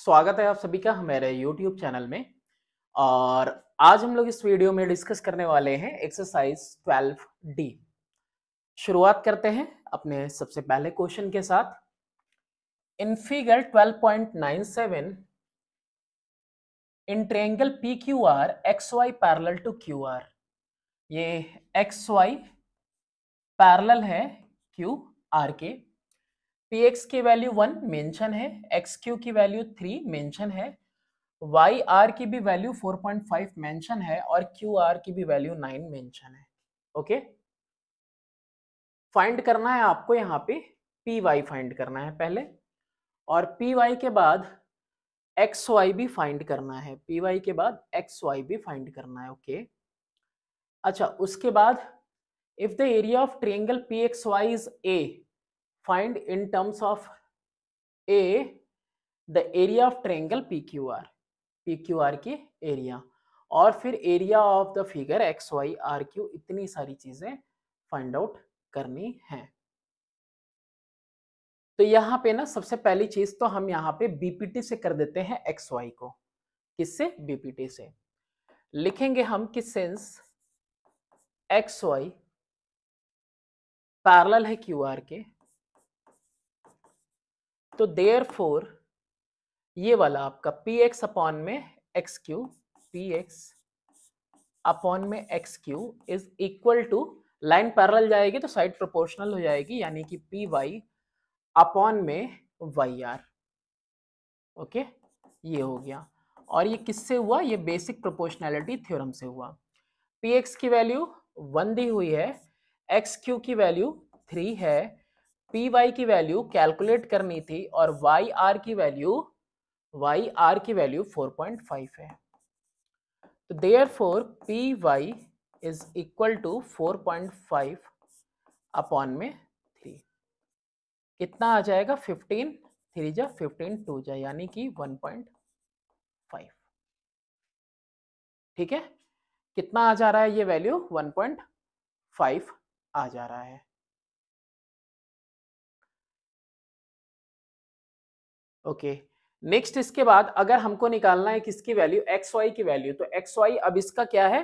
स्वागत है आप सभी का हमारे YouTube चैनल में और आज हम लोग इस वीडियो में डिस्कस करने वाले हैं एक्सरसाइज डी शुरुआत करते हैं अपने सबसे पहले क्वेश्चन के साथ in figure 12.97 in triangle P Q R X Y parallel to Q R ये एक्स वाई पैरल है क्यू आर के पी एक्स की वैल्यू वन मेंशन है एक्स क्यू की वैल्यू थ्री मेंशन है वाई आर की भी value four point five mention है और क्यू आर की भी वैल्यू नाइन मेंशन है ओके फाइंड करना है आपको यहाँ पे पी वाई फाइंड करना है पहले और पी वाई के बाद एक्स वाई भी फाइंड करना है पी वाई के बाद एक्स वाई भी फाइंड करना है ओके अच्छा उसके बाद if the area of triangle P X Y is a find in terms of A the area of triangle PQR PQR की area और फिर area of the figure X Y R Q इतनी सारी चीजें find out करनी है तो यहाँ पे ना सबसे पहली चीज तो हम यहाँ पे बीपीटी से कर देते हैं एक्स वाई को किससे बीपीटी से लिखेंगे हम कि सेंस एक्स वाई पैरल है क्यू आर के तो देयर फोर ये वाला आपका पी एक्स अपॉन में X Q P X upon में X Q is equal to line parallel जाएगी तो साइड प्रोपोर्शनल हो जाएगी यानी कि पी वाई अपॉन में वाई आर ओके ये हो गया और ये किससे हुआ ये बेसिक प्रोपोर्शनैलिटी थ्योरम से हुआ पी एक्स की वैल्यू वन दी हुई है एक्स क्यू की वैल्यू थ्री है पी वाई की वैल्यू कैलकुलेट करनी थी और वाई आर की वैल्यू वाई आर की वैल्यू 4.5 है तो therefore P Y is equal to four five upon में थ्री कितना आ जाएगा 15 थ्री जा फिफ्टीन टू जा यानी कि 1.5 ठीक है कितना आ जा रहा है ये वैल्यू 1.5 आ जा रहा है ओके नेक्स्ट इसके बाद अगर हमको निकालना है किसकी वैल्यू एक्स वाई की वैल्यू तो एक्स वाई अब इसका क्या है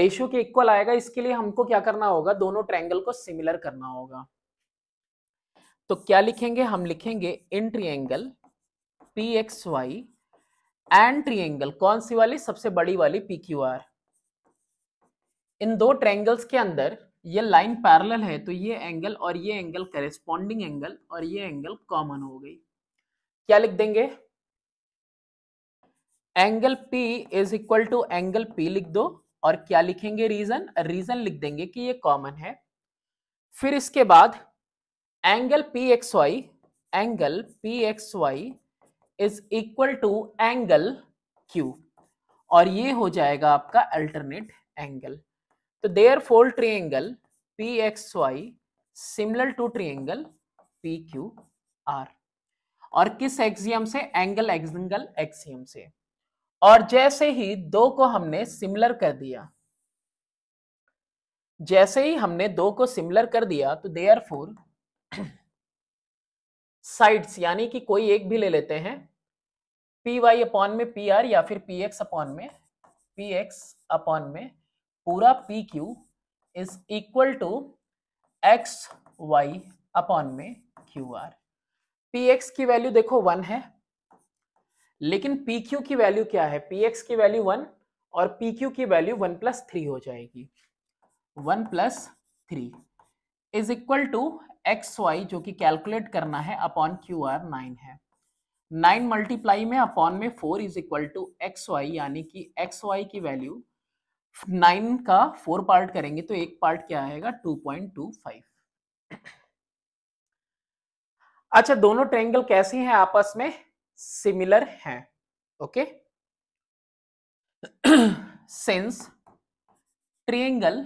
रेशियो के इक्वल आएगा इसके लिए हमको क्या करना होगा दोनों ट्रायंगल को सिमिलर करना होगा तो क्या लिखेंगे हम लिखेंगे in triangle P X Y and triangle कौन सी वाली सबसे बड़ी वाली पी क्यू आर इन दो ट्रायंगल्स के अंदर ये लाइन पैरेलल है तो ये एंगल और ये एंगल करेस्पॉन्डिंग एंगल और ये एंगल कॉमन हो गई क्या लिख देंगे angle P is equal to angle P लिख दो और क्या लिखेंगे रीजन रीजन लिख देंगे कि ये कॉमन है फिर इसके बाद angle P X Y angle P X Y is equal to angle Q और ये हो जाएगा आपका अल्टरनेट एंगल तो therefore triangle P X Y similar to triangle P Q R और किस एक्सियम से एंगल एक्सिंगल एक्सियम से और जैसे ही दो को हमने सिमिलर कर दिया जैसे ही हमने दो को सिमिलर कर दिया तो देयर फोर साइड्स यानी कि कोई एक भी ले लेते हैं पी वाई अपॉन में पी आर या फिर पी एक्स अपॉन में पी एक्स अपॉन में पूरा P Q is equal to X Y upon में क्यू आर पी एक्स की वैल्यू देखो वन है लेकिन पी क्यू की वैल्यू क्या है पी एक्स की वैल्यू वन और पी क्यू की वैल्यू वन प्लस थ्री हो जाएगी one plus three is equal to X Y जो कि कैलकुलेट करना है अपॉन क्यू आर नाइन है नाइन मल्टीप्लाई में अपॉन में four is equal to X Y यानी कि एक्स वाई की वैल्यू नाइन का फोर पार्ट करेंगे तो एक पार्ट क्या आएगा टू पॉइंट टू फाइव अच्छा दोनों ट्रेंगल कैसे हैं आपस में सिमिलर हैं okay since triangle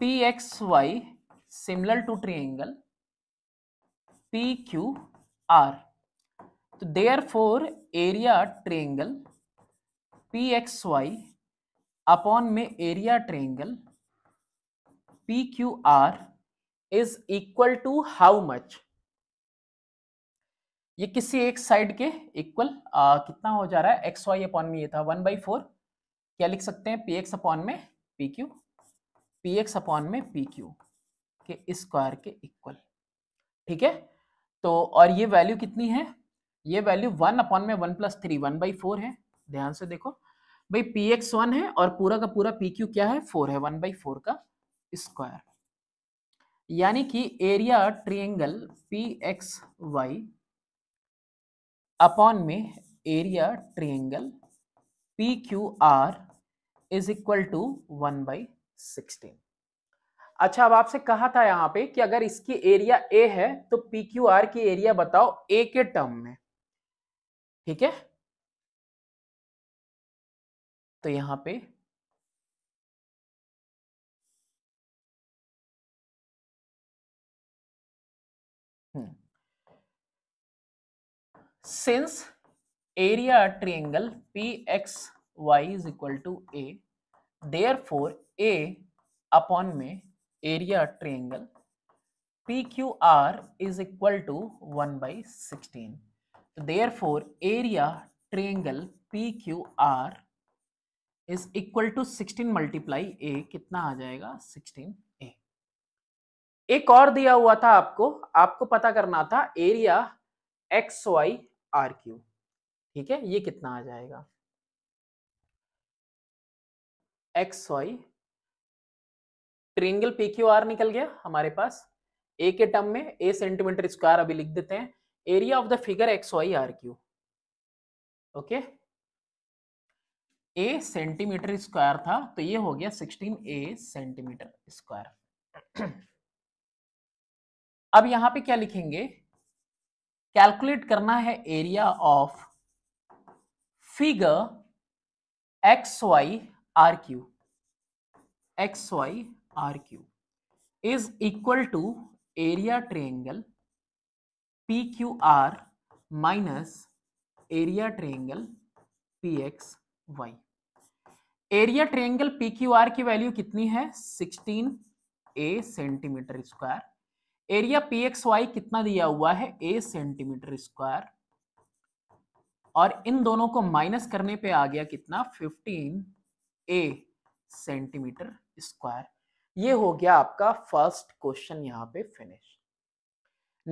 P X Y similar to triangle P Q R तो therefore area triangle P X Y upon में area triangle P Q R is equal to how much ये किसी एक side के equal कितना हो जा रहा है एक्स वाई अपॉन में ये था वन बाई फोर क्या लिख सकते हैं पी एक्स अपॉन में P Q P X upon में पी क्यू के स्क्वायर के इक्वल ठीक है तो और ये वैल्यू कितनी है ये वैल्यू वन अपॉन में one plus three one by four है ध्यान से देखो भाई पी एक्स वन है और पूरा का पूरा पी क्यू क्या है फोर है वन बाई फोर का स्क्वायर यानी कि area triangle P X Y upon में area triangle P Q R is equal to one by sixteen अच्छा अब आपसे कहा था यहाँ पे कि अगर इसकी एरिया ए है तो पी क्यू आर की एरिया बताओ ए के टर्म में ठीक है तो यहाँ पे since area at triangle pxy is equal to a therefore a upon में area at triangle pqr is equal to 1 by 16 therefore area triangle pqr is equal to 16 multiply A कितना आ जाएगा 16 ए एक और दिया हुआ था आपको आपको पता करना था area X Y R Q ठीक है ये कितना आ जाएगा X Y triangle P Q R निकल गया हमारे पास ए के टर्म में ए सेंटीमीटर स्क्वायर अभी लिख देते हैं area of the figure X Y R Q okay A centimetre square था तो ये हो गया सिक्सटीन ए सेंटीमीटर स्क्वायर अब यहां पे क्या लिखेंगे कैलकुलेट करना है area of figure X Y R Q X Y R Q is equal to area triangle P Q R minus area triangle P X Y area triangle P Q R की value कितनी है 16 A centimetre square area P X Y कितना दिया हुआ है ए centimetre square और इन दोनों को माइनस करने पे आ गया कितना 15 ए सेंटीमीटर स्क्वायर ये हो गया आपका फर्स्ट क्वेश्चन यहाँ पे फिनिश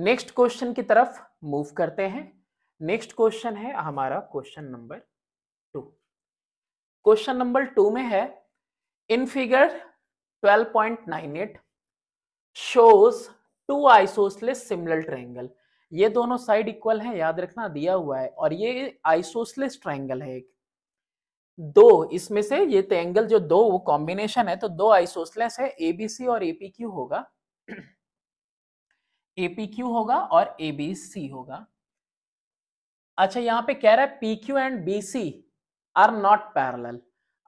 नेक्स्ट क्वेश्चन की तरफ मूव करते हैं नेक्स्ट क्वेश्चन है हमारा question number two question number two में है in figure 12.98 shows two isosceles similar triangle ये दोनों साइड इक्वल है याद रखना दिया हुआ है और ये आइसोसलेस ट्रायंगल है एक दो इसमें से ये ट्रैंगल तो जो दो वो कॉम्बिनेशन है तो दो आइसोसलेस है एबीसी और एपीक्यू होगा एपीक्यू होगा और एबीसी होगा अच्छा यहाँ पे कह रहा है P Q and B C R not parallel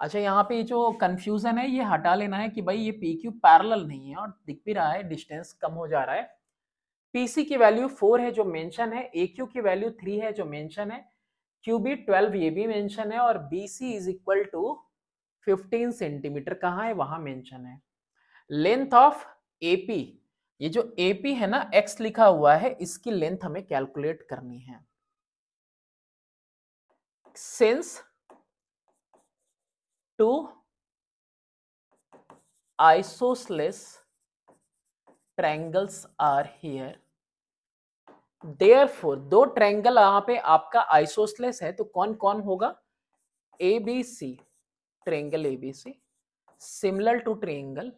अच्छा यहाँ पे जो कन्फ्यूज़न है ये हटा लेना है कि भाई ये पी क्यू पैरल नहीं है और दिख भी रहा है डिस्टेंस कम हो जा रहा है पीसी की वैल्यू फोर है जो मेंशन है ए क्यू की वैल्यू थ्री है जो मेंशन है क्यू बी ट्वेल्व ये भी मेंशन है और B C is equal to fifteen centimetre कहाँ है वहां मेंशन है लेंथ ऑफ ए पी ये जो ए पी है ना एक्स लिखा हुआ है इसकी लेंथ हमें कैलकुलेट करनी है since to isosceles triangles are here therefore दो ट्रैंगल यहां पे आपका आइसोसलेस है तो कौन कौन होगा A B C triangle A B C similar to triangle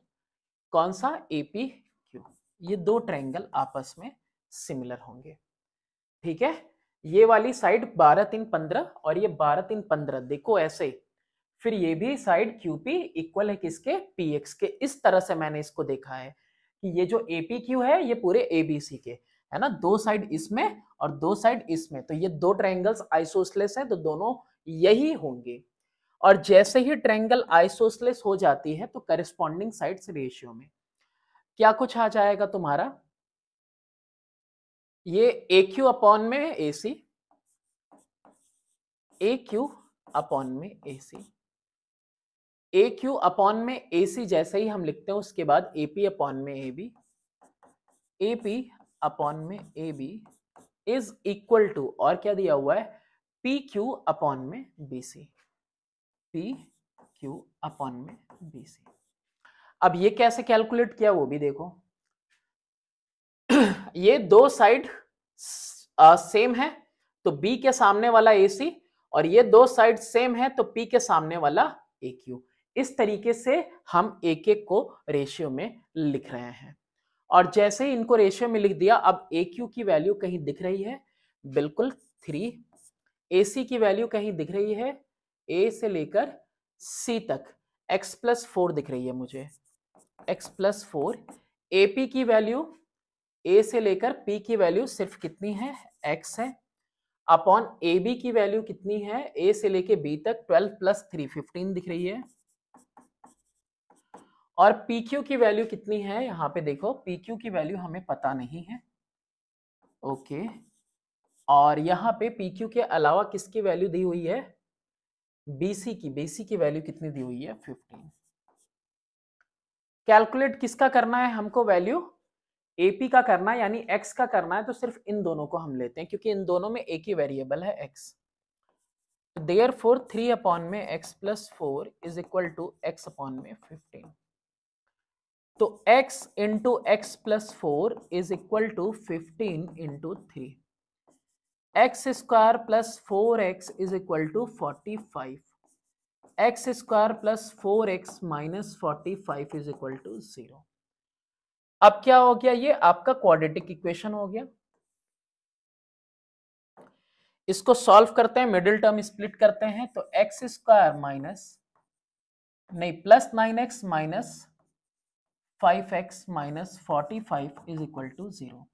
कौन सा एपी क्यू ये दो ट्रैंगल आपस में सिमिलर होंगे ठीक है ये वाली साइड बारह तीन पंद्रह और ये बारह तीन पंद्रह देखो ऐसे फिर ये भी साइड QP इक्वल है किसके पी एक्स के इस तरह से मैंने इसको देखा है कि ये जो APQ क्यू है ये पूरे ABC के है ना दो साइड इसमें और दो साइड इसमें तो ये दो ट्रायंगल्स आइसोसलेस हैं तो दोनों यही होंगे और जैसे ही ट्रायंगल आइसोसलेस हो जाती है तो करिस्पॉन्डिंग साइड रेशियो में क्या कुछ आ जाएगा तुम्हारा ये ए क्यू अपॉन में ए सी ए क्यू अपॉन में ए सी ए क्यू अपॉन में ए सी जैसे ही हम लिखते हैं उसके बाद ए पी अपॉन में A B A P upon में A B is equal to और क्या दिया हुआ है पी क्यू अपॉन में B C P Q upon में बी सी अब ये कैसे कैलकुलेट किया वो भी देखो ये दो साइड सेम है तो बी के सामने वाला ए सी और ये दो साइड सेम है तो पी के सामने वाला ए क्यू इस तरीके से हम एक एक को रेशियो में लिख रहे हैं और जैसे ही इनको रेशियो में लिख दिया अब ए क्यू की वैल्यू कहीं दिख रही है बिल्कुल थ्री ए सी की वैल्यू कहीं दिख रही है ए से लेकर सी तक एक्स प्लस फोर दिख रही है मुझे x plus four A P की वैल्यू ए से लेकर पी की वैल्यू सिर्फ कितनी है एक्स है अपॉन ए बी की वैल्यू कितनी है ए से लेकर बी तक ट्वेल्व प्लस थ्री फिफ्टीन दिख रही है और पी क्यू की वैल्यू कितनी है यहाँ पे देखो पी क्यू की वैल्यू हमें पता नहीं है ओके और यहाँ पे पी क्यू के अलावा किसकी वैल्यू दी हुई है BC की BC की वैल्यू कितनी दी हुई है फिफ्टीन कैलकुलेट किसका करना है हमको वैल्यू एपी का करना है यानी एक्स का करना है तो सिर्फ इन दोनों को हम लेते हैं क्योंकि इन दोनों में एक ही वेरिएबल है x therefore three upon में x plus four is equal to x upon में फिफ्टीन तो x into x plus four is equal to fifteen into three x square plus four x is equal to forty five x square plus four x minus forty five is equal to zero अब क्या हो गया ये आपका quadratic equation हो गया इसको solve करते हैं मिडिल टर्म स्प्लिट करते हैं तो एक्स स्क्वायर माइनस नहीं plus nine x minus five x minus forty five is equal to zero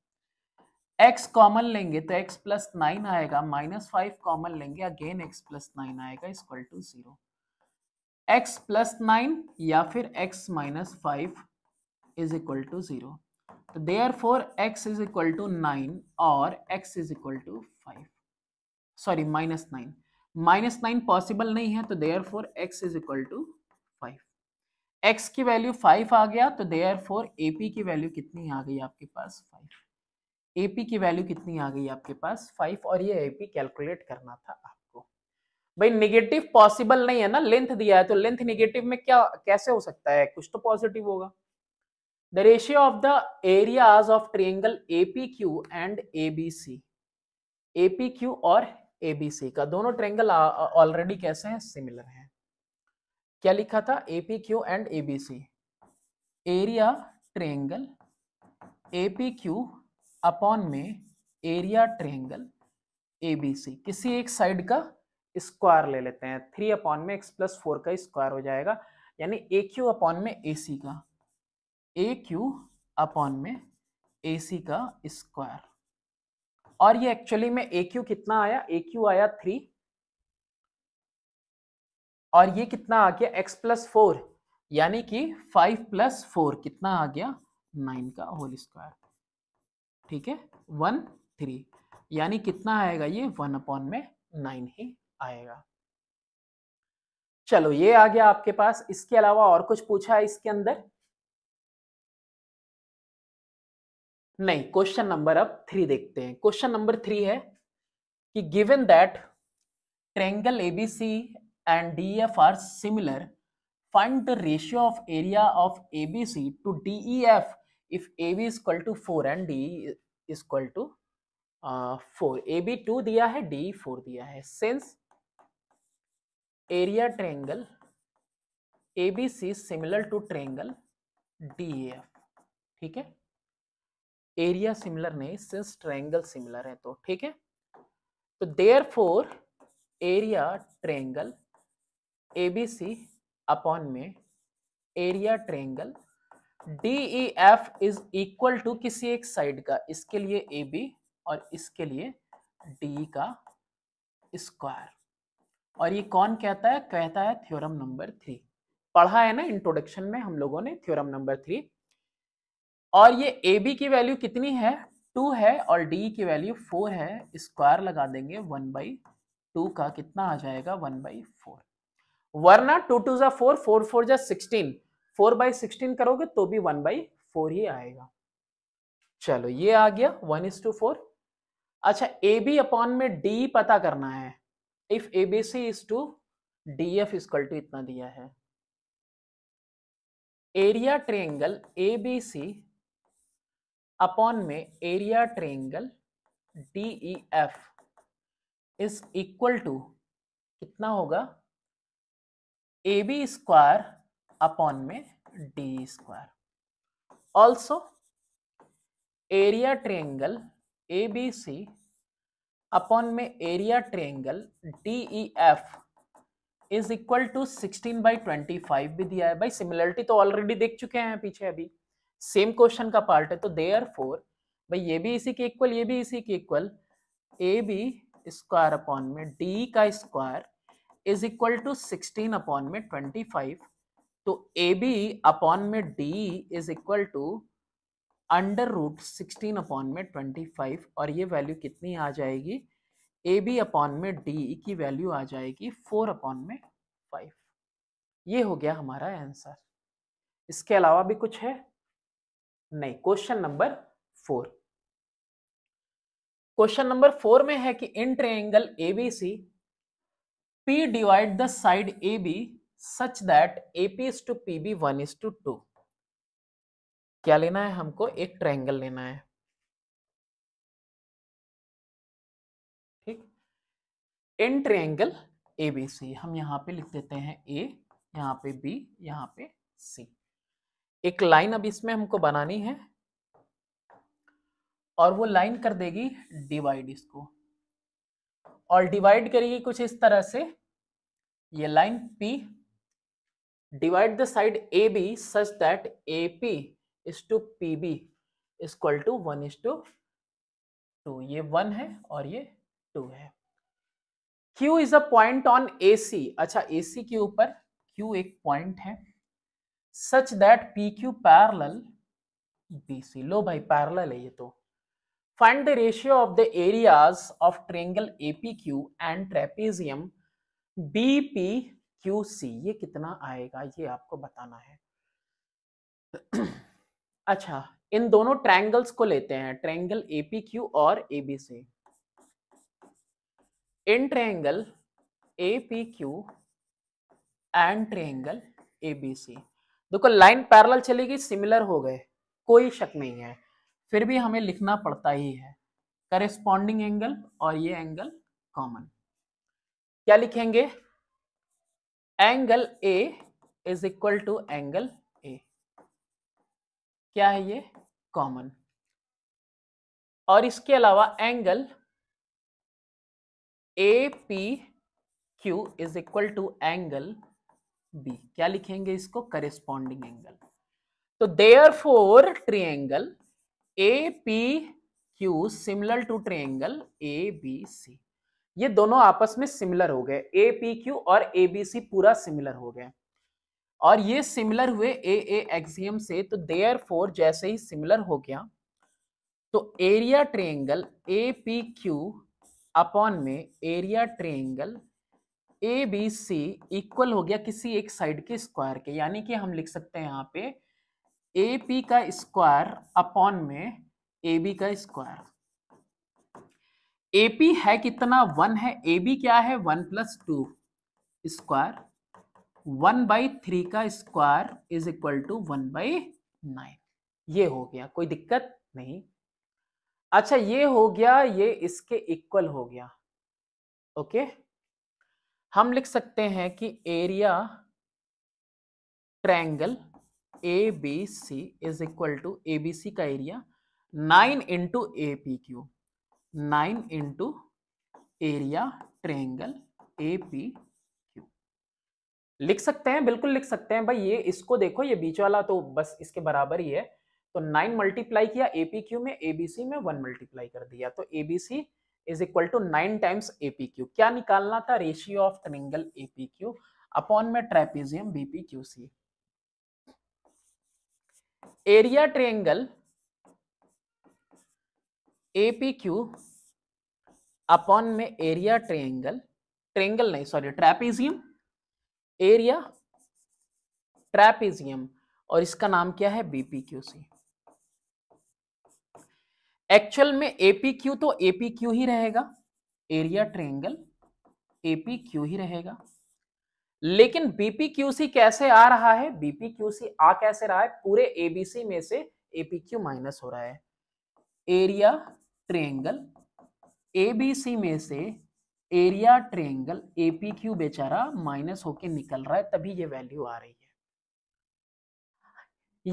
x common लेंगे तो एक्स प्लस नाइन आएगा माइनस फाइव कॉमन लेंगे अगेन एक्स प्लस नाइन आएगा is equal to zero x plus nine या फिर x minus five is equal to zero तो therefore x is equal to nine और x is equal to five sorry minus nine minus nine possible नहीं है तो therefore x is equal to x की value five आ गया तो therefore AP की value कितनी आ गई आपके पास फाइव एपी की वैल्यू कितनी आ गई आपके पास फाइव और ये एपी कैलकुलेट करना था आपको भाई निगेटिव पॉसिबल नहीं है ना लेंथ दिया है तो लेंथ निगेटिव में क्या कैसे हो सकता है कुछ तो पॉजिटिव होगा areas of of AP Q and A B C AP Q और सी का दोनों ट्रेंगल ऑलरेडी कैसे हैं सिमिलर हैं क्या लिखा था AP Q and ABC area triangle AP Q upon में एरिया ट्रेंगल एबीसी किसी एक साइड का स्क्वायर ले लेते हैं थ्री अपॉन में एक्स प्लस फोर का स्क्वायर हो जाएगा यानी ए क्यू अपॉन में ए सी का ए क्यू अपॉन में ए सी का स्क्वायर और ये एक्चुअली में ए क्यू कितना आया ए क्यू आया थ्री और ये कितना आ गया x प्लस फोर यानी कि फाइव प्लस फोर कितना आ गया नाइन का होल स्क्वायर ठीक है वन थ्री यानी कितना आएगा ये वन अपॉन में नाइन ही आएगा चलो ये आ गया आपके पास इसके अलावा और कुछ पूछा है इसके अंदर नहीं क्वेश्चन नंबर अब थ्री देखते हैं क्वेश्चन नंबर थ्री है कि given that triangle ABC and DEF are similar, find the ratio of area of ABC to DEF if AB is equal to 4 and DE is equal to four A B two दिया है D four दिया है since area triangle A B C similar to triangle D F ठीक है area similar नहीं since triangle similar है तो ठीक है तो therefore area triangle A B C upon में area triangle D E F is equal to किसी एक साइड का इसके लिए ए बी और इसके लिए डी का स्क्वायर और ये कौन कहता है कहता है थ्योरम नंबर थ्री पढ़ा है ना इंट्रोडक्शन में हम लोगों ने थ्योरम नंबर थ्री और ये ए बी की वैल्यू कितनी है टू है और डी की वैल्यू फोर है स्क्वायर लगा देंगे वन बाई टू का कितना आ जाएगा वन बाई फोर वरना टू टू जा फोर फोर फोर जा सिक्सटीन फोर बाई सिक्सटीन करोगे तो भी वन बाई फोर ही आएगा चलो ये आ गया वन इज टू फोर अच्छा ए बी अपॉन में डी पता करना है if A B C is two D F is equal to इतना दिया है area triangle A B C upon में area triangle D E F is equal to कितना होगा ए बी स्क्वायर अपॉन में D square also area triangle A B C upon में area triangle D E F is equal to sixteen by twenty five भी दिया है भाई similarity तो already देख चुके हैं पीछे अभी सेम क्वेश्चन का पार्ट है तो दे आर फोर भाई ये भी इसी के इक्वल ये भी इसी के equal A B square upon में डी का square is equal to sixteen upon में ट्वेंटी फाइव तो ए बी अपॉन में D is equal to under root sixteen upon में ट्वेंटी फाइव और ये वैल्यू कितनी आ जाएगी ए बी अपॉन में डी की वैल्यू आ जाएगी फोर अपॉन में फाइव ये हो गया हमारा आंसर इसके अलावा भी कुछ है नहीं question number four question number four में है कि in triangle ABC P divide the side AB such that AP is to PB one is to two. क्या लेना है हमको एक ट्रायंगल लेना है ठीक इन ट्रायंगल ABC हम यहाँ पे लिख देते हैं ए यहाँ पे बी यहाँ पे सी एक लाइन अब इसमें हमको बनानी है और वो लाइन कर देगी डिवाइड इसको और डिवाइड करेगी कुछ इस तरह से ये line P divide the side A B such that A P is to P B is equal to one is to two ये वन है और ये टू है Q is a point on A C अच्छा ए सी के ऊपर Q एक point है such that P Q parallel B C लो भाई पैरल है ये तो Find the ratio of the areas of triangle APQ and trapezium BPQC. ये कितना आएगा ये आपको बताना है अच्छा इन दोनों ट्रायंगल्स को लेते हैं ट्रायंगल क्यू और ABC in triangle Q and triangle ABC देखो लाइन पैरेलल चलेगी सिमिलर हो गए कोई शक नहीं है फिर भी हमें लिखना पड़ता ही है करेस्पॉन्डिंग एंगल और ये एंगल कॉमन क्या लिखेंगे angle A is equal to angle A क्या है ये कॉमन और इसके अलावा angle A P Q is equal to angle B क्या लिखेंगे इसको करेस्पॉन्डिंग एंगल तो therefore triangle A P Q similar to triangle A B C ये दोनों आपस में सिमिलर हो गए ए पी क्यू और ए बी सी पूरा सिमिलर हो गए और ये सिमिलर हुए ए ए एक्सियम से तो देयर फोर जैसे ही सिमिलर हो गया तो area triangle A P Q upon में area triangle A B C equal हो गया किसी एक साइड के स्क्वायर के यानी कि हम लिख सकते हैं यहाँ पे ए पी का स्क्वायर अपॉन में ए बी का स्क्वायर ए पी है कितना वन है ए बी क्या है one plus two square one by three का square is equal to one by nine ये हो गया कोई दिक्कत नहीं अच्छा ये हो गया ये इसके इक्वल हो गया ओके हम लिख सकते हैं कि area triangle A B C is equal to A B C का area nine into A P Q nine into area triangle A P Q लिख सकते हैं बिल्कुल लिख सकते हैं भाई ये इसको देखो ये बीच वाला तो बस इसके बराबर ही है तो नाइन मल्टीप्लाई किया ए पी क्यू में ए बी सी में वन मल्टीप्लाई कर दिया तो A B C is equal to nine times A P Q क्या निकालना था ratio of triangle A P Q upon में trapezium B P Q C area triangle APQ upon में area triangle triangle नहीं sorry trapezium area trapezium और इसका नाम क्या है बीपीक्यूसी एक्चुअल में एपीक्यू तो एपीक्यू ही रहेगा एरिया ट्रेंगल एपीक्यू ही रहेगा लेकिन बीपीक्यूसी कैसे आ रहा है बीपीक्यूसी आ कैसे रहा है पूरे एबीसी में से एपीक्यू माइनस हो रहा है एरिया ट्रेंगल एबीसी में से एरिया ट्रेंगल एपीक्यू बेचारा माइनस होके निकल रहा है तभी ये वैल्यू आ रही है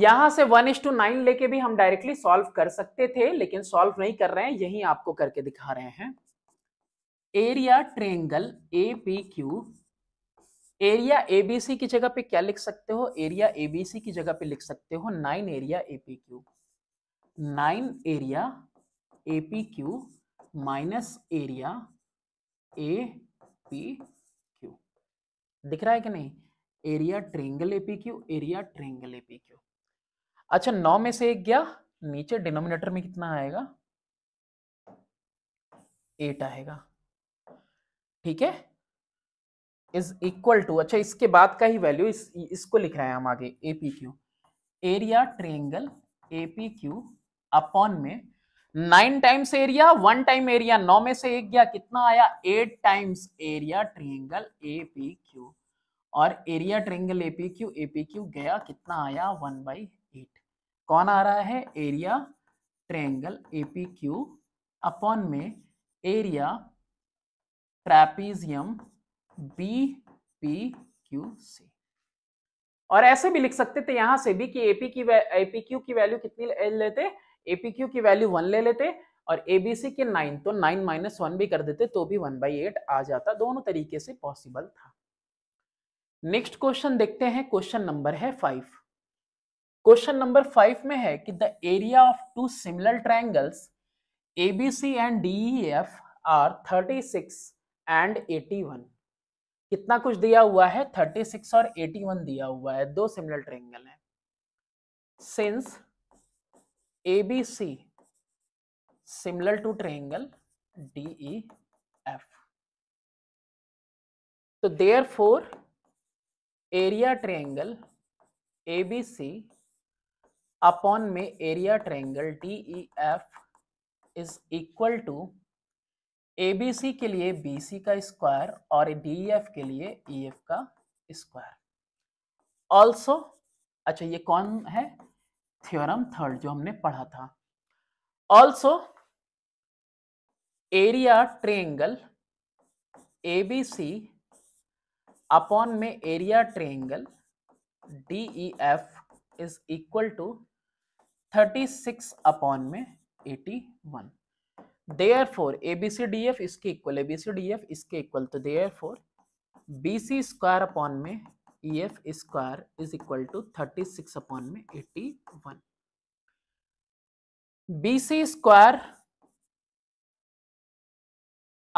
यहां से वन इज टू नाइन लेके भी हम डायरेक्टली सॉल्व कर सकते थे लेकिन सॉल्व नहीं कर रहे हैं यही आपको करके दिखा रहे हैं area triangle APQ area ABC की जगह पे क्या लिख सकते हो एरिया एबीसी की जगह पे लिख सकते हो nine area AP Q nine area AP Q minus area A P Q दिख रहा है कि नहीं area triangle AP Q area triangle AP Q अच्छा नौ में से एक गया नीचे डिनोमिनेटर में कितना आएगा एट आएगा ठीक है इज इक्वल टू अच्छा इसके बाद का ही वैल्यू इस इसको लिख रहे हैं हम आगे A P Q area triangle A P Q upon में nine times area one time area नौ में से एक गया कितना आया eight times area triangle A P Q और area triangle A P Q A P Q गया कितना आया वन बाई एट कौन आ रहा है area triangle A P Q upon में area trapezium B P Q C और ऐसे भी लिख सकते थे यहां से भी कि एपी की एपी क्यू की वैल्यू कितनी लेते एपी क्यू की वैल्यू वन ले लेते और एबीसी के नाइन तो नाइन माइनस वन भी कर देते तो भी वन बाई एट आ जाता दोनों तरीके से पॉसिबल था नेक्स्ट क्वेश्चन देखते हैं क्वेश्चन नंबर है फाइव क्वेश्चन नंबर फाइव में है कि the area of two similar triangles ABC and F are thirty six and eighty one कितना कुछ दिया हुआ है 36 और 81 दिया हुआ है दो सिमिलर ट्रेंगल हैं since A B C similar to triangle D E e, F तो therefore area triangle A B C upon में area triangle D E F is equal to ABC के लिए बीसी का square और DF e के लिए EF e का square also अच्छा ये कौन है थ्योरम थर्ड जो हमने पढ़ा था also area triangle ABC upon में area triangle DEF is equal to thirty six upon में eighty one therefore A B C D F इसके equal A B C D F इसके equal तो therefore B C square upon में E F square is equal to thirty six upon में eighty one B C square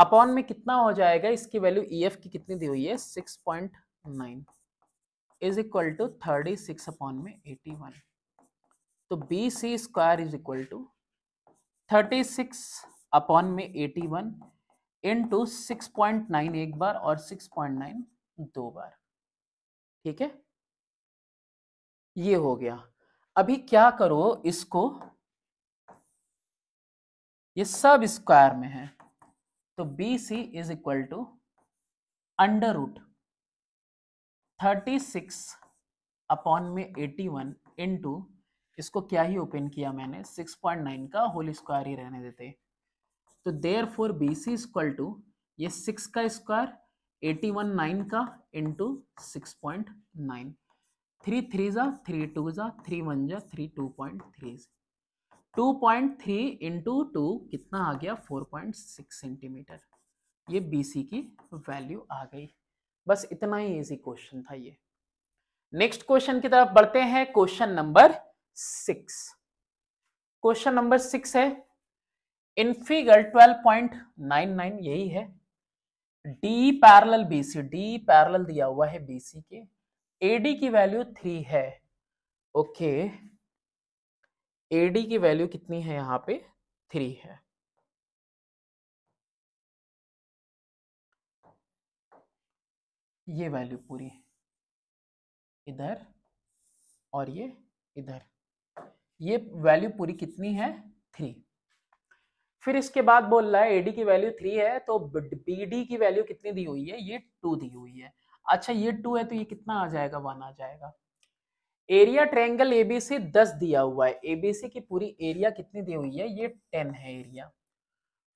upon में कितना हो जाएगा इसकी वैल्यू ई एफ की कितनी दी हुई है six point nine is equal to thirty six upon में एटी वन तो B C square is equal to thirty six upon में eighty one into six point nine एक बार और सिक्स पॉइंट नाइन दो बार ठीक है ये हो गया अभी क्या करो इसको ये सब स्क्वायर में है तो B C is equal to under root thirty six upon में एटी वन इंटू इसको क्या ही ओपन किया मैंने सिक्स पॉइंट नाइन का होल स्क्वायर ही रहने देते तो therefore B C equal to ये सिक्स का स्क्वायर एटी वन नाइन का into six point nine three three जा थ्री टू जा थ्री वन जा three two point three two point three into to कितना आ गया फोर पॉइंट सिक्स सेंटीमीटर ये बी सी की वैल्यू आ गई बस इतना ही इजी क्वेश्चन था ये नेक्स्ट क्वेश्चन की तरफ बढ़ते हैं question number six question number six है इन फिगर 12.99 यही है D parallel B C D parallel दिया हुआ है बी सी के एडी की वैल्यू थ्री है ओके एडी की वैल्यू कितनी है यहां पे थ्री है ये वैल्यू पूरी इधर और ये इधर ये वैल्यू पूरी कितनी है थ्री फिर इसके बाद बोल रहा है एडी की वैल्यू थ्री है तो बीडी की वैल्यू कितनी दी हुई है ये टू दी हुई है अच्छा ये टू है तो ये कितना आ जाएगा वन आ जाएगा एरिया ट्रेंगल एबीसी दस दिया हुआ है एबीसी की पूरी एरिया कितनी दी हुई है ये टेन है area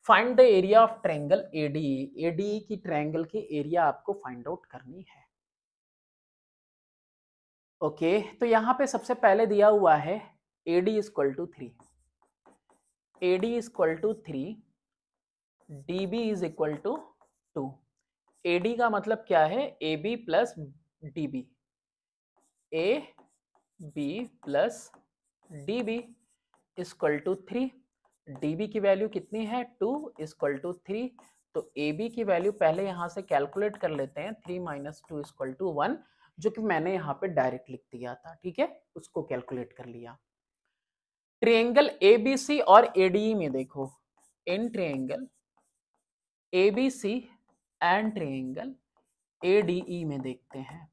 find the area of triangle AD AD की ट्रेंगल की एरिया आपको फाइंड आउट करनी है ओके okay, तो यहां पे सबसे पहले दिया हुआ है AD is equal to three A D is equal to three D B is equal to two A D का मतलब क्या है A B plus D B A B plus D B is equal to three D B की value कितनी है to is equal to three तो A B की value पहले यहाँ से कैलकुलेट कर लेते हैं three minus two is equal to one जो कि मैंने यहाँ पे डायरेक्ट लिख दिया था ठीक है उसको कैलकुलेट कर लिया ट्रेंगल एबीसी और एडीई में देखो in triangle ABC and triangle ADE में देखते हैं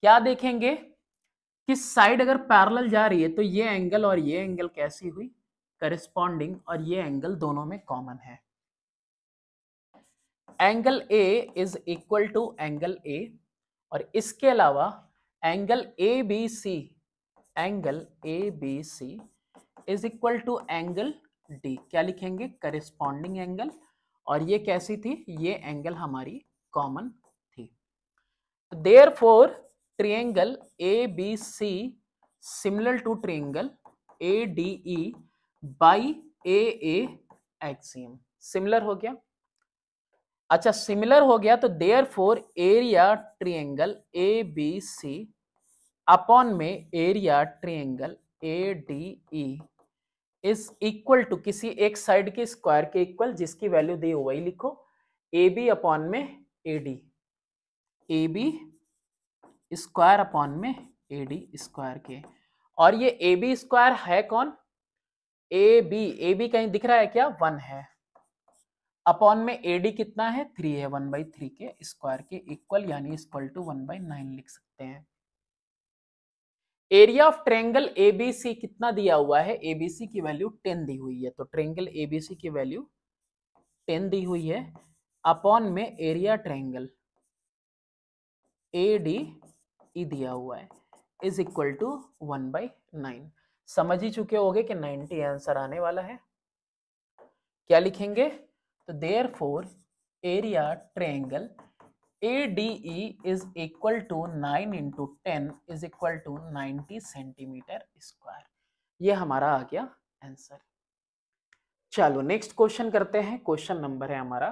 क्या देखेंगे कि साइड अगर पैरेलल जा रही है तो ये एंगल और ये एंगल कैसी हुई करिस्पॉन्डिंग और ये एंगल दोनों में कॉमन है angle A is equal to angle A और इसके अलावा angle A B C angle A B C is equal to angle D क्या लिखेंगे करिस्पॉन्डिंग एंगल और ये कैसी थी ये एंगल हमारी कॉमन थी therefore triangle A B C similar to triangle A D E by A A axiom similar हो गया अच्छा सिमिलर हो गया तो therefore area triangle A B C upon में area triangle A D E is equal to किसी एक side के स्क्वायर के इक्वल जिसकी वैल्यू दी हो वही लिखो ए बी अपॉन में A D A B square upon में ए डी स्क्वायर के और ये ए बी स्क्वायर है कौन ए बी ए बी कहीं दिख रहा है क्या वन है अपॉन में ए डी कितना है थ्री है वन बाई थ्री के स्क्वायर के इक्वल यानी equal to one by nine लिख सकते हैं एरिया ऑफ ट्रेंगल एबीसी कितना दिया हुआ है एबीसी की वैल्यू टेन दी हुई है तो ट्रेंगल एबीसी की वैल्यू टेन दी हुई है अपॉन में area triangle A D E दिया हुआ है is equal to one by nine समझ ही चुके होंगे कि 90 आंसर आने वाला है क्या लिखेंगे तो therefore area triangle A E is equal to nine into ten is equal to ninety centimetre square ये हमारा आ गया आंसर चलो नेक्स्ट क्वेश्चन करते हैं क्वेश्चन नंबर है हमारा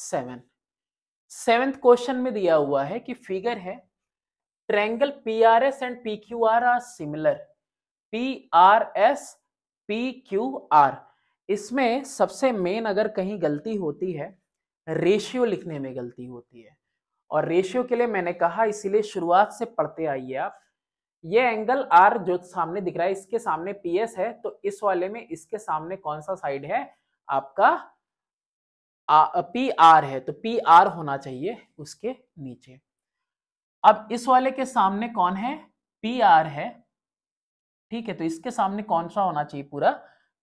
सेवन सेवेंथ क्वेश्चन में दिया हुआ है कि फिगर है triangle P R S and P Q R are similar P R S P Q R इसमें सबसे मेन अगर कहीं गलती होती है रेशियो लिखने में गलती होती है और रेशियो के लिए मैंने कहा इसीलिए शुरुआत से पढ़ते आइए आप ये एंगल आर जो सामने दिख रहा है इसके सामने पी एस है तो इस वाले में इसके सामने कौन सा साइड है आपका पी आर है तो पी आर होना चाहिए उसके नीचे अब इस वाले के सामने कौन है पी आर है ठीक है तो इसके सामने कौन सा होना चाहिए पूरा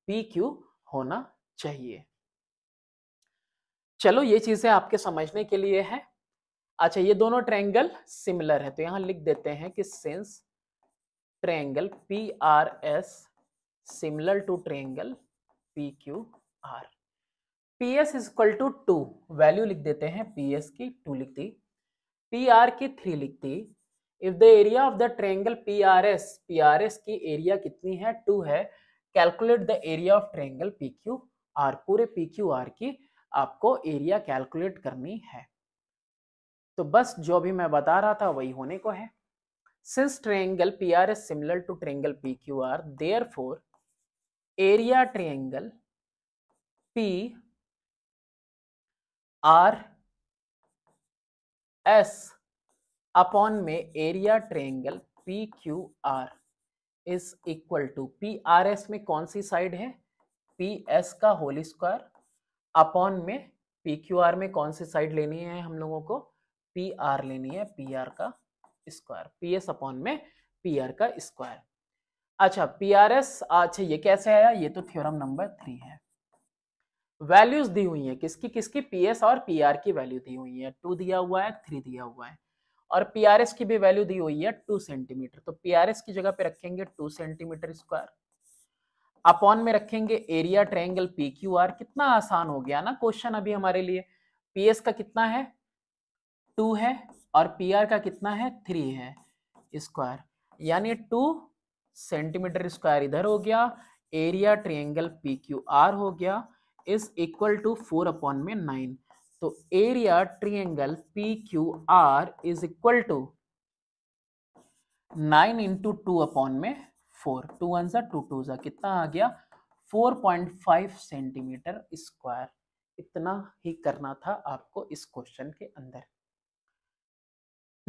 पी क्यू होना चाहिए चलो ये चीजें आपके समझने के लिए है अच्छा ये दोनों ट्रैंगल सिमिलर है तो यहां लिख देते हैं कि since triangle P R S similar to triangle P Q R P S is equal to two value लिख देते हैं पी एस की टू लिख दी पी आर की थ्री लिख दी if the area of the triangle P R S P R S की एरिया कितनी है टू है calculate the area of triangle P Q R पूरे पी क्यू आर की आपको एरिया कैलकुलेट करनी है तो बस जो भी मैं बता रहा था वही होने को है since triangle P R is similar to triangle P Q R therefore area triangle P R S upon में area triangle P Q R is equal to P R S में कौन सी साइड है P S का whole square upon में P Q R में कौन सी साइड लेनी है हम लोगों को पी आर लेनी है पी आर का स्क्वायर पी एस अपॉन में पी आर का स्क्वायर अच्छा पी आर एस अच्छा ये कैसे आया ये तो थ्योरम नंबर थ्री है वैल्यूज दी हुई है किसकी किसकी पी एस और पी आर की वैल्यू दी हुई है टू दिया हुआ है थ्री दिया हुआ है और पी आर एस की भी वैल्यू दी हुई है टू सेंटीमीटर तो पी आर एस की जगह पे रखेंगे टू सेंटीमीटर स्क्वायर अपॉन में रखेंगे area triangle P Q R कितना आसान हो गया ना क्वेश्चन अभी हमारे लिए पी एस का कितना है टू है और पी आर का कितना है थ्री है स्क्वायर यानी टू सेंटीमीटर स्क्वायर इधर हो गया area triangle P Q R हो गया is equal to four upon में नाइन तो area triangle P Q R is equal to nine into two upon में फोर टू वन सा टू टू सा कितना आ गया four point five centimetre square इतना ही करना था आपको इस क्वेश्चन के अंदर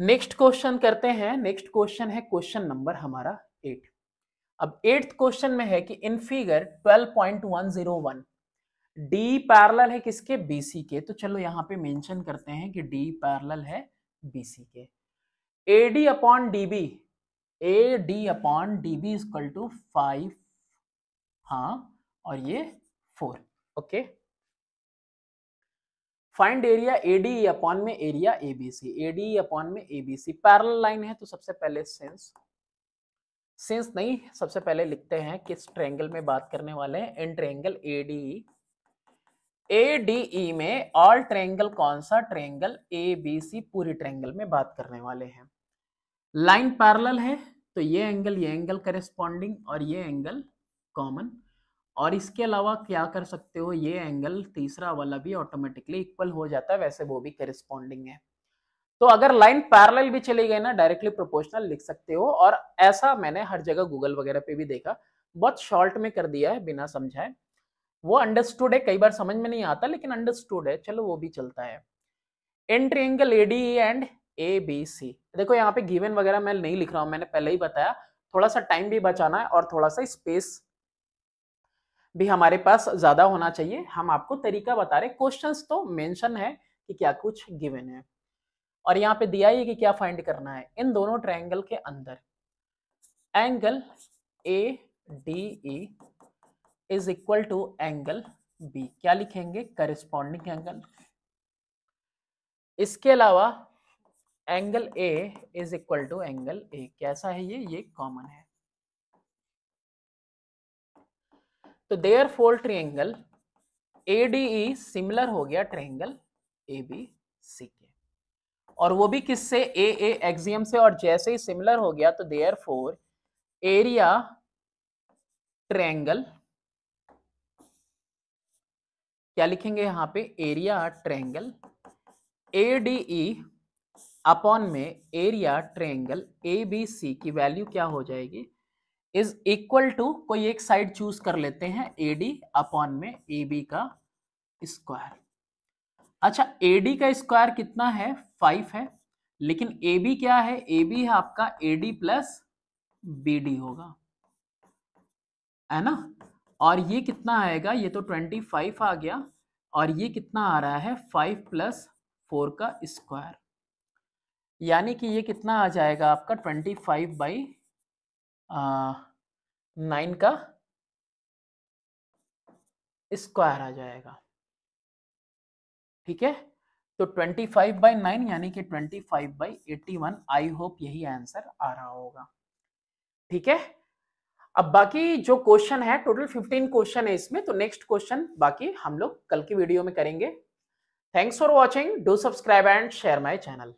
नेक्स्ट क्वेश्चन करते हैं नेक्स्ट क्वेश्चन है क्वेश्चन नंबर हमारा एट अब एट्थ क्वेश्चन में है कि इन फिगर 12.101 डी पैरेलल है किसके बीसी के तो चलो यहाँ पे मेंशन करते हैं कि डी पैरेलल है बीसी के A D upon D B A D upon D B is equal to five हाँ और ये four okay okay? Find area A D upon में area A B C A D upon में A B C parallel line है तो सबसे पहले sense sense नहीं सबसे पहले लिखते हैं किस ट्रेंगल में बात करने वाले हैं इन triangle A A D D E में ऑल ट्रेंगल कौन सा ट्रेंगल ए बी सी पूरी ट्रेंगल में बात करने वाले हैं लाइन पैरल है तो ये एंगल ये एंगल करेस्पॉन्डिंग और ये एंगल कॉमन और इसके अलावा क्या कर सकते हो ये एंगल तीसरा वाला भी ऑटोमेटिकली इक्वल हो जाता है वैसे वो भी करिस्पॉन्डिंग है तो अगर लाइन पैरेलल भी चली गई ना डायरेक्टली प्रोपोर्शनल लिख सकते हो और ऐसा मैंने हर जगह गूगल वगैरह पे भी देखा बहुत शॉर्ट में कर दिया है बिना समझाए वो अंडरस्टूड है कई बार समझ में नहीं आता लेकिन अंडरस्टूड है चलो वो भी चलता है एंट्री angle A D and A B C देखो यहाँ पे गिवन वगैरह मैं नहीं लिख रहा हूँ मैंने पहले ही बताया थोड़ा सा टाइम भी बचाना है और थोड़ा सा स्पेस भी हमारे पास ज़्यादा होना चाहिए हम आपको तरीका बता रहे क्वेश्चंस तो मेंशन है कि क्या कुछ गिवन है और यहाँ पे दिया है कि क्या फाइंड करना है इन दोनों ट्रायंगल के अंदर angle A D E is equal to angle B क्या लिखेंगे करिस्पॉन्डिंग एंगल इसके अलावा angle A is equal to angle A कैसा है ये ये कॉमन है तो देयर फोल ट्रियंगल ए डी सिमिलर हो गया ट्रेंगल ए बी सी के और वो भी किससे ए ए एक्सियम से और जैसे ही सिमिलर हो गया तो देयर फोर एरिया ट्रेंगल क्या लिखेंगे यहां पे area triangle A D E upon में area triangle A B C की वैल्यू क्या हो जाएगी इज इक्वल टू कोई एक साइड चूज कर लेते हैं ए डी अपॉन में ए बी का स्क्वायर अच्छा ए डी का स्क्वायर कितना है फाइव है लेकिन ए बी क्या है ए बी है आपका A D plus B D होगा है ना और ये कितना आएगा ये तो ट्वेंटी फाइव आ गया और ये कितना आ रहा है फाइव प्लस फोर का स्क्वायर यानी कि ये कितना आ जाएगा आपका ट्वेंटी फाइव बाई नाइन का स्क्वायर आ जाएगा ठीक है तो ट्वेंटी फाइव बाई नाइन यानी कि twenty five by eighty one I hope यही आंसर आ रहा होगा ठीक है अब बाकी जो क्वेश्चन है टोटल फिफ्टीन क्वेश्चन है इसमें तो नेक्स्ट क्वेश्चन बाकी हम लोग कल की वीडियो में करेंगे thanks for watching do subscribe and share my channel